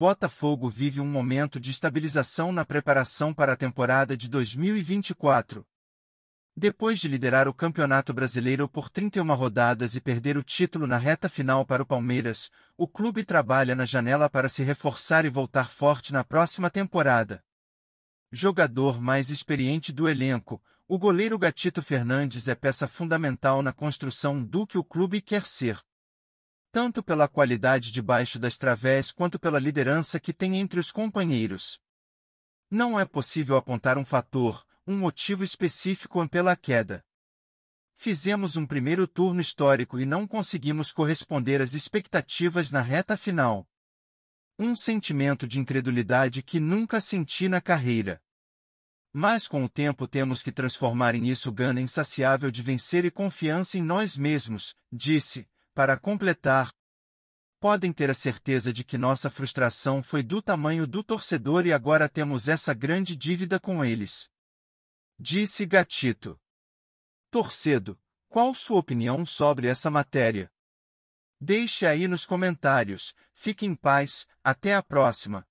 Botafogo vive um momento de estabilização na preparação para a temporada de 2024. Depois de liderar o Campeonato Brasileiro por 31 rodadas e perder o título na reta final para o Palmeiras, o clube trabalha na janela para se reforçar e voltar forte na próxima temporada. Jogador mais experiente do elenco, o goleiro Gatito Fernandes é peça fundamental na construção do que o clube quer ser tanto pela qualidade debaixo das través quanto pela liderança que tem entre os companheiros. Não é possível apontar um fator, um motivo específico pela queda. Fizemos um primeiro turno histórico e não conseguimos corresponder às expectativas na reta final. Um sentimento de incredulidade que nunca senti na carreira. Mas com o tempo temos que transformar em isso gana insaciável de vencer e confiança em nós mesmos, disse, para completar, podem ter a certeza de que nossa frustração foi do tamanho do torcedor e agora temos essa grande dívida com eles. Disse Gatito. Torcedo, qual sua opinião sobre essa matéria? Deixe aí nos comentários, fique em paz, até a próxima.